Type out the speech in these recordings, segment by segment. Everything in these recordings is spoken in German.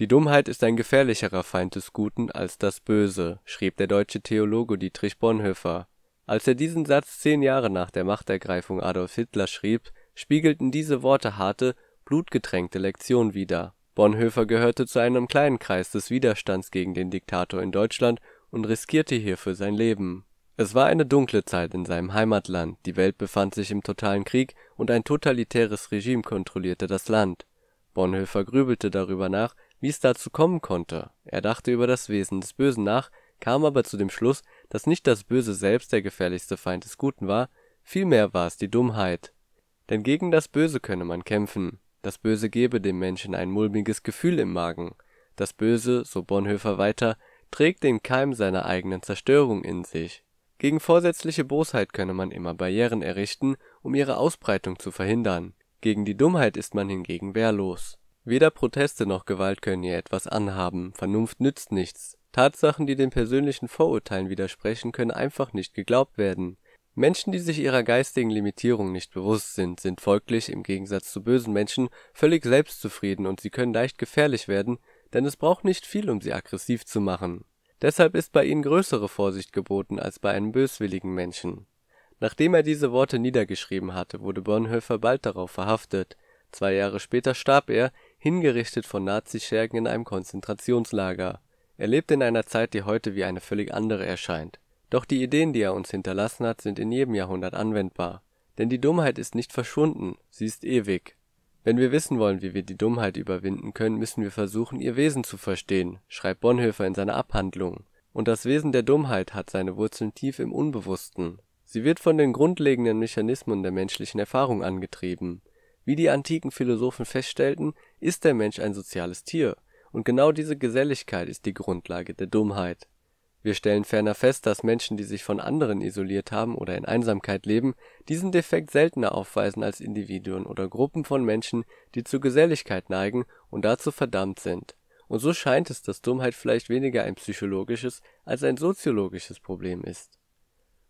Die Dummheit ist ein gefährlicherer Feind des Guten als das Böse, schrieb der deutsche Theologe Dietrich Bonhoeffer. Als er diesen Satz zehn Jahre nach der Machtergreifung Adolf Hitler schrieb, spiegelten diese Worte harte, blutgetränkte Lektionen wider. Bonhoeffer gehörte zu einem kleinen Kreis des Widerstands gegen den Diktator in Deutschland und riskierte hierfür sein Leben. Es war eine dunkle Zeit in seinem Heimatland, die Welt befand sich im totalen Krieg und ein totalitäres Regime kontrollierte das Land. Bonhoeffer grübelte darüber nach wie es dazu kommen konnte (er dachte über das Wesen des Bösen nach, kam aber zu dem Schluss, dass nicht das Böse selbst der gefährlichste Feind des Guten war, vielmehr war es die Dummheit). Denn gegen das Böse könne man kämpfen. Das Böse gebe dem Menschen ein mulmiges Gefühl im Magen. Das Böse, so Bonhoeffer weiter, trägt den Keim seiner eigenen Zerstörung in sich. Gegen vorsätzliche Bosheit könne man immer Barrieren errichten, um ihre Ausbreitung zu verhindern. Gegen die Dummheit ist man hingegen wehrlos Weder Proteste noch Gewalt können ihr etwas anhaben, Vernunft nützt nichts. Tatsachen, die den persönlichen Vorurteilen widersprechen, können einfach nicht geglaubt werden. Menschen, die sich ihrer geistigen Limitierung nicht bewusst sind, sind folglich im Gegensatz zu bösen Menschen völlig selbstzufrieden und sie können leicht gefährlich werden, denn es braucht nicht viel, um sie aggressiv zu machen. Deshalb ist bei ihnen größere Vorsicht geboten als bei einem böswilligen Menschen. Nachdem er diese Worte niedergeschrieben hatte, wurde Bonhoeffer bald darauf verhaftet. Zwei Jahre später starb er, hingerichtet von Nazischergen in einem Konzentrationslager. Er lebt in einer Zeit, die heute wie eine völlig andere erscheint. Doch die Ideen, die er uns hinterlassen hat, sind in jedem Jahrhundert anwendbar. Denn die Dummheit ist nicht verschwunden, sie ist ewig. Wenn wir wissen wollen, wie wir die Dummheit überwinden können, müssen wir versuchen, ihr Wesen zu verstehen, schreibt Bonhoeffer in seiner Abhandlung. Und das Wesen der Dummheit hat seine Wurzeln tief im Unbewussten. Sie wird von den grundlegenden Mechanismen der menschlichen Erfahrung angetrieben. Wie die antiken Philosophen feststellten, ist der Mensch ein soziales Tier, und genau diese Geselligkeit ist die Grundlage der Dummheit. Wir stellen ferner fest, dass Menschen, die sich von anderen isoliert haben oder in Einsamkeit leben, diesen Defekt seltener aufweisen als Individuen oder Gruppen von Menschen, die zur Geselligkeit neigen und dazu verdammt sind. Und so scheint es, dass Dummheit vielleicht weniger ein psychologisches als ein soziologisches Problem ist.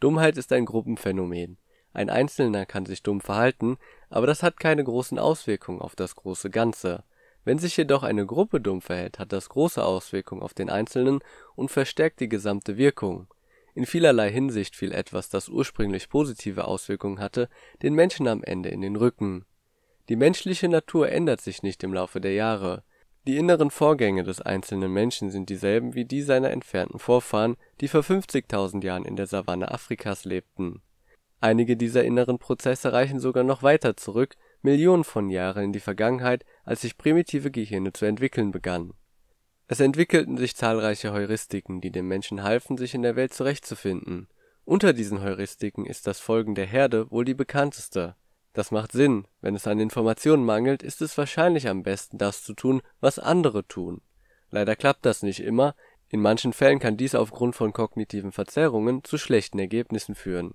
Dummheit ist ein Gruppenphänomen. Ein Einzelner kann sich dumm verhalten, aber das hat keine großen Auswirkungen auf das große Ganze. Wenn sich jedoch eine Gruppe dumm verhält, hat das große Auswirkungen auf den Einzelnen und verstärkt die gesamte Wirkung. In vielerlei Hinsicht fiel etwas, das ursprünglich positive Auswirkungen hatte, den Menschen am Ende in den Rücken. Die menschliche Natur ändert sich nicht im Laufe der Jahre. Die inneren Vorgänge des einzelnen Menschen sind dieselben wie die seiner entfernten Vorfahren, die vor 50.000 Jahren in der Savanne Afrikas lebten Einige dieser inneren Prozesse reichen sogar noch weiter zurück, Millionen von Jahren in die Vergangenheit, als sich primitive Gehirne zu entwickeln begannen. Es entwickelten sich zahlreiche Heuristiken, die dem Menschen halfen, sich in der Welt zurechtzufinden. Unter diesen Heuristiken ist das Folgen der Herde wohl die bekannteste. Das macht Sinn, wenn es an Informationen mangelt, ist es wahrscheinlich am besten, das zu tun, was andere tun. Leider klappt das nicht immer, in manchen Fällen kann dies aufgrund von kognitiven Verzerrungen zu schlechten Ergebnissen führen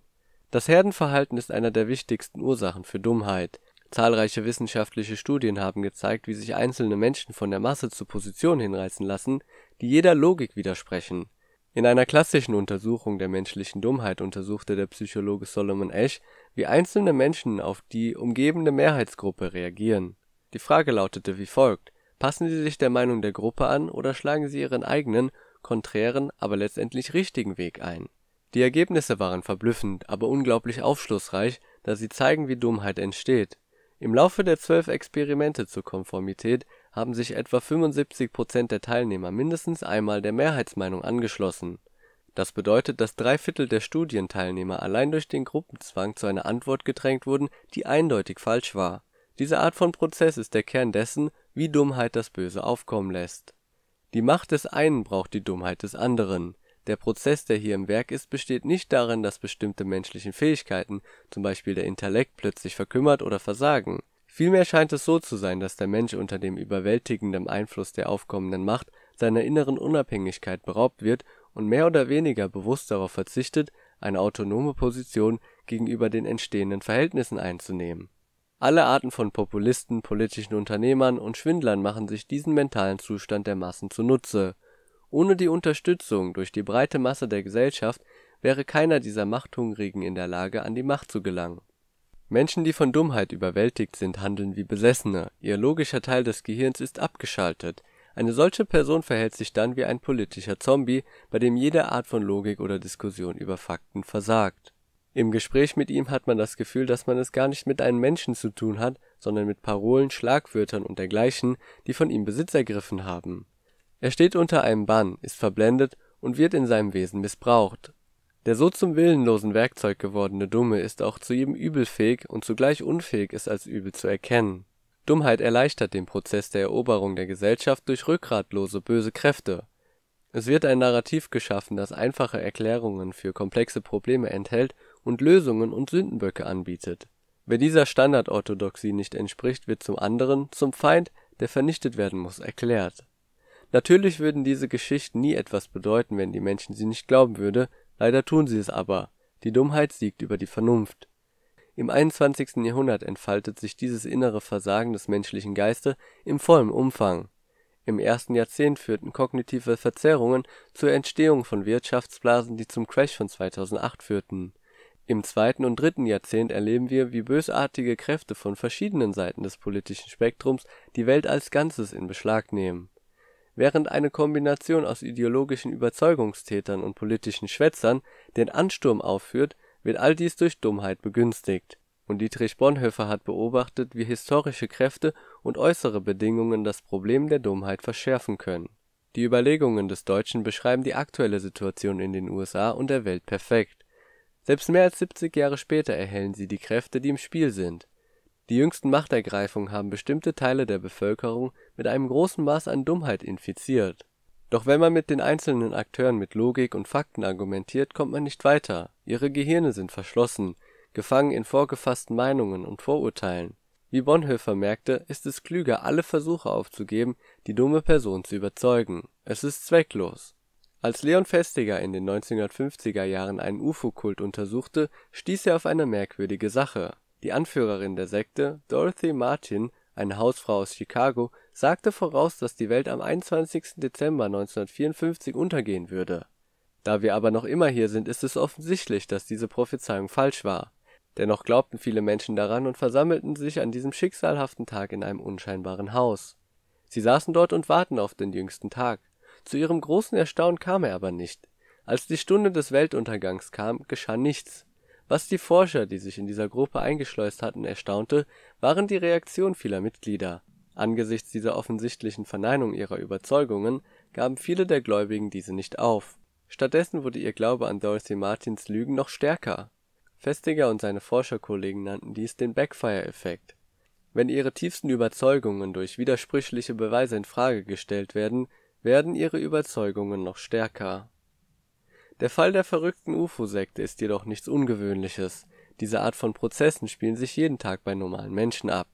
das Herdenverhalten ist einer der wichtigsten Ursachen für Dummheit. Zahlreiche wissenschaftliche Studien haben gezeigt, wie sich einzelne Menschen von der Masse zu Positionen hinreißen lassen, die jeder Logik widersprechen. In einer klassischen Untersuchung der menschlichen Dummheit untersuchte der Psychologe Solomon Asch, wie einzelne Menschen auf die umgebende Mehrheitsgruppe reagieren. Die Frage lautete wie folgt: Passen Sie sich der Meinung der Gruppe an oder schlagen Sie Ihren eigenen, konträren, aber letztendlich richtigen Weg ein die Ergebnisse waren verblüffend, aber unglaublich aufschlussreich, da sie zeigen, wie Dummheit entsteht. Im Laufe der zwölf Experimente zur Konformität haben sich etwa 75 Prozent der Teilnehmer mindestens einmal der Mehrheitsmeinung angeschlossen. Das bedeutet, dass drei Viertel der Studienteilnehmer allein durch den Gruppenzwang zu einer Antwort gedrängt wurden, die eindeutig falsch war. Diese Art von Prozess ist der Kern dessen, wie Dummheit das Böse aufkommen lässt. Die Macht des einen braucht die Dummheit des anderen der Prozess, der hier im Werk ist, besteht nicht darin, dass bestimmte menschlichen Fähigkeiten zum Beispiel der Intellekt) plötzlich verkümmert oder versagen. Vielmehr scheint es so zu sein, dass der Mensch unter dem überwältigenden Einfluss der aufkommenden Macht seiner inneren Unabhängigkeit beraubt wird und mehr oder weniger bewusst darauf verzichtet, eine autonome Position gegenüber den entstehenden Verhältnissen einzunehmen. Alle Arten von Populisten, politischen Unternehmern und Schwindlern machen sich diesen mentalen Zustand der Massen zunutze ohne die Unterstützung durch die breite Masse der Gesellschaft wäre keiner dieser Machthungrigen in der Lage, an die Macht zu gelangen. Menschen, die von Dummheit überwältigt sind, handeln wie Besessene, ihr logischer Teil des Gehirns ist abgeschaltet. Eine solche Person verhält sich dann wie ein politischer Zombie, bei dem jede Art von Logik oder Diskussion über Fakten versagt. Im Gespräch mit ihm hat man das Gefühl, dass man es gar nicht mit einem Menschen zu tun hat, sondern mit Parolen, Schlagwörtern und dergleichen, die von ihm Besitz ergriffen haben er steht unter einem Bann, ist verblendet und wird in seinem Wesen missbraucht. Der so zum willenlosen Werkzeug gewordene Dumme ist auch zu jedem übelfähig und zugleich unfähig, es als Übel zu erkennen. Dummheit erleichtert den Prozess der Eroberung der Gesellschaft durch rückgratlose böse Kräfte. Es wird ein Narrativ geschaffen, das einfache Erklärungen für komplexe Probleme enthält und Lösungen und Sündenböcke anbietet. Wer dieser Standardorthodoxie nicht entspricht, wird zum anderen, zum Feind, der vernichtet werden muss, erklärt Natürlich würden diese Geschichten nie etwas bedeuten, wenn die Menschen sie nicht glauben würde, leider tun sie es aber, die Dummheit siegt über die Vernunft. Im 21. Jahrhundert entfaltet sich dieses innere Versagen des menschlichen Geistes im vollem Umfang. Im ersten Jahrzehnt führten kognitive Verzerrungen zur Entstehung von Wirtschaftsblasen, die zum Crash von 2008 führten. Im zweiten und dritten Jahrzehnt erleben wir, wie bösartige Kräfte von verschiedenen Seiten des politischen Spektrums die Welt als Ganzes in Beschlag nehmen Während eine Kombination aus ideologischen Überzeugungstätern und politischen Schwätzern den Ansturm aufführt, wird all dies durch Dummheit begünstigt. Und Dietrich Bonhoeffer hat beobachtet, wie historische Kräfte und äußere Bedingungen das Problem der Dummheit verschärfen können. Die Überlegungen des Deutschen beschreiben die aktuelle Situation in den USA und der Welt perfekt. Selbst mehr als 70 Jahre später erhellen sie die Kräfte, die im Spiel sind die jüngsten Machtergreifungen haben bestimmte Teile der Bevölkerung mit einem großen Maß an Dummheit infiziert. Doch wenn man mit den einzelnen Akteuren mit Logik und Fakten argumentiert, kommt man nicht weiter. Ihre Gehirne sind verschlossen, gefangen in vorgefassten Meinungen und Vorurteilen. Wie Bonhoeffer merkte, ist es klüger, alle Versuche aufzugeben, die dumme Person zu überzeugen. Es ist zwecklos. Als Leon Festiger in den 1950er Jahren einen UFO-Kult untersuchte, stieß er auf eine merkwürdige Sache die Anführerin der Sekte, Dorothy Martin, eine Hausfrau aus Chicago, sagte voraus, dass die Welt am 21. Dezember 1954 untergehen würde. Da wir aber noch immer hier sind, ist es offensichtlich, dass diese Prophezeiung falsch war. Dennoch glaubten viele Menschen daran und versammelten sich an diesem schicksalhaften Tag in einem unscheinbaren Haus. Sie saßen dort und warten auf den jüngsten Tag. Zu ihrem großen Erstaunen kam er aber nicht. Als die Stunde des Weltuntergangs kam, geschah nichts was die Forscher, die sich in dieser Gruppe eingeschleust hatten, erstaunte, waren die Reaktionen vieler Mitglieder. Angesichts dieser offensichtlichen Verneinung ihrer Überzeugungen gaben viele der Gläubigen diese nicht auf. Stattdessen wurde ihr Glaube an Dorothy Martins Lügen noch stärker. Festiger und seine Forscherkollegen nannten dies den Backfire-Effekt. Wenn ihre tiefsten Überzeugungen durch widersprüchliche Beweise in Frage gestellt werden, werden ihre Überzeugungen noch stärker der Fall der verrückten UFO-Sekte ist jedoch nichts Ungewöhnliches. Diese Art von Prozessen spielen sich jeden Tag bei normalen Menschen ab.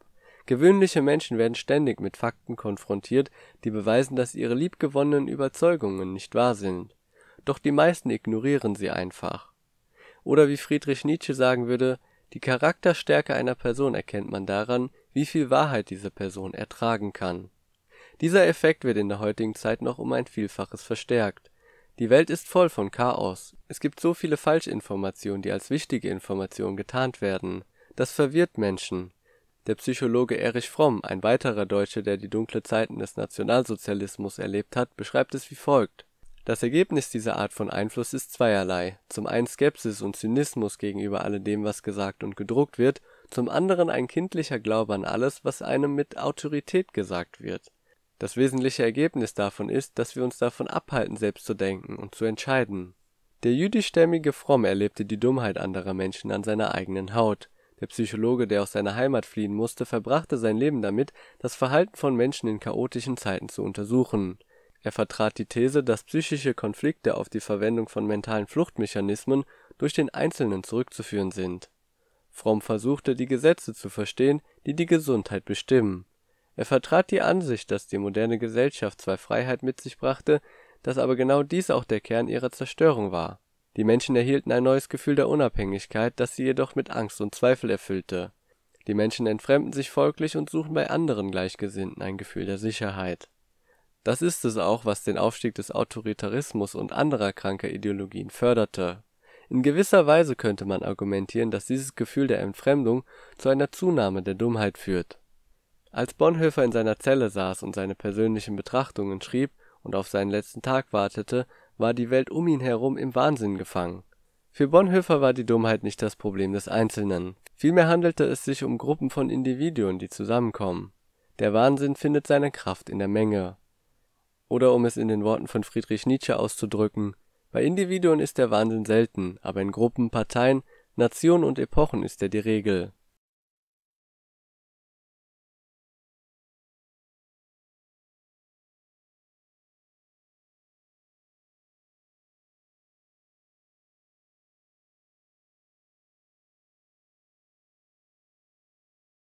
Gewöhnliche Menschen werden ständig mit Fakten konfrontiert, die beweisen, dass ihre liebgewonnenen Überzeugungen nicht wahr sind. Doch die meisten ignorieren sie einfach. Oder wie Friedrich Nietzsche sagen würde, die Charakterstärke einer Person erkennt man daran, wie viel Wahrheit diese Person ertragen kann. Dieser Effekt wird in der heutigen Zeit noch um ein Vielfaches verstärkt die Welt ist voll von Chaos. Es gibt so viele Falschinformationen, die als wichtige Informationen getarnt werden. Das verwirrt Menschen. Der Psychologe Erich Fromm, ein weiterer Deutsche, der die dunkle Zeiten des Nationalsozialismus erlebt hat, beschreibt es wie folgt Das Ergebnis dieser Art von Einfluss ist zweierlei, zum einen Skepsis und Zynismus gegenüber alledem, was gesagt und gedruckt wird, zum anderen ein kindlicher Glaube an alles, was einem mit Autorität gesagt wird das wesentliche Ergebnis davon ist, dass wir uns davon abhalten, selbst zu denken und zu entscheiden. Der jüdischstämmige Fromm erlebte die Dummheit anderer Menschen an seiner eigenen Haut. Der Psychologe, der aus seiner Heimat fliehen musste, verbrachte sein Leben damit, das Verhalten von Menschen in chaotischen Zeiten zu untersuchen. Er vertrat die These, dass psychische Konflikte auf die Verwendung von mentalen Fluchtmechanismen durch den Einzelnen zurückzuführen sind. Fromm versuchte, die Gesetze zu verstehen, die die Gesundheit bestimmen er vertrat die Ansicht, dass die moderne Gesellschaft zwar Freiheit mit sich brachte, dass aber genau dies auch der Kern ihrer Zerstörung war. Die Menschen erhielten ein neues Gefühl der Unabhängigkeit, das sie jedoch mit Angst und Zweifel erfüllte. Die Menschen entfremden sich folglich und suchen bei anderen Gleichgesinnten ein Gefühl der Sicherheit. Das ist es auch, was den Aufstieg des Autoritarismus und anderer kranker Ideologien förderte. In gewisser Weise könnte man argumentieren, dass dieses Gefühl der Entfremdung zu einer Zunahme der Dummheit führt als Bonhoeffer in seiner Zelle saß und seine persönlichen Betrachtungen schrieb und auf seinen letzten Tag wartete, war die Welt um ihn herum im Wahnsinn gefangen. Für Bonhoeffer war die Dummheit nicht das Problem des Einzelnen. Vielmehr handelte es sich um Gruppen von Individuen, die zusammenkommen. Der Wahnsinn findet seine Kraft in der Menge. Oder um es in den Worten von Friedrich Nietzsche auszudrücken, bei Individuen ist der Wahnsinn selten, aber in Gruppen, Parteien, Nationen und Epochen ist er die Regel